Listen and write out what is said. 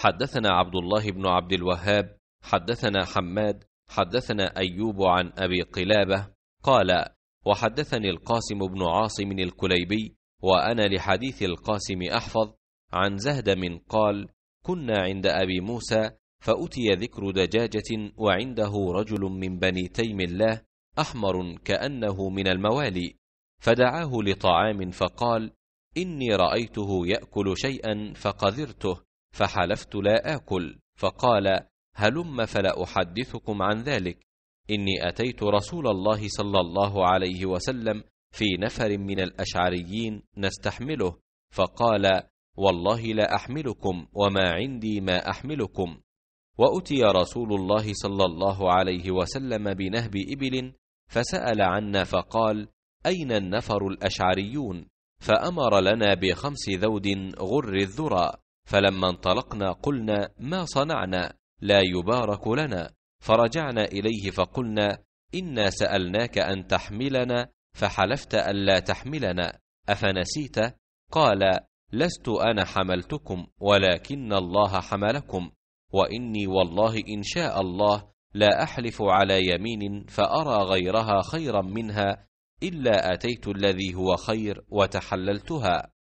حدثنا عبد الله بن عبد الوهاب حدثنا حماد حدثنا ايوب عن ابي قلابه قال وحدثني القاسم بن عاصم الكليبي وانا لحديث القاسم احفظ عن زهدم قال كنا عند ابي موسى فاتي ذكر دجاجه وعنده رجل من بني تيم الله احمر كانه من الموالي فدعاه لطعام فقال اني رايته ياكل شيئا فقذرته فحلفت لا آكل فقال هلم فلا أحدثكم عن ذلك إني أتيت رسول الله صلى الله عليه وسلم في نفر من الأشعريين نستحمله فقال والله لا أحملكم وما عندي ما أحملكم وأتي رسول الله صلى الله عليه وسلم بنهب إبل فسأل عنا فقال أين النفر الأشعريون فأمر لنا بخمس ذود غر الذرى فلما انطلقنا قلنا ما صنعنا لا يبارك لنا فرجعنا إليه فقلنا إنا سألناك أن تحملنا فحلفت ألا تحملنا أفنسيت قال لست أنا حملتكم ولكن الله حملكم وإني والله إن شاء الله لا أحلف على يمين فأرى غيرها خيرا منها إلا أتيت الذي هو خير وتحللتها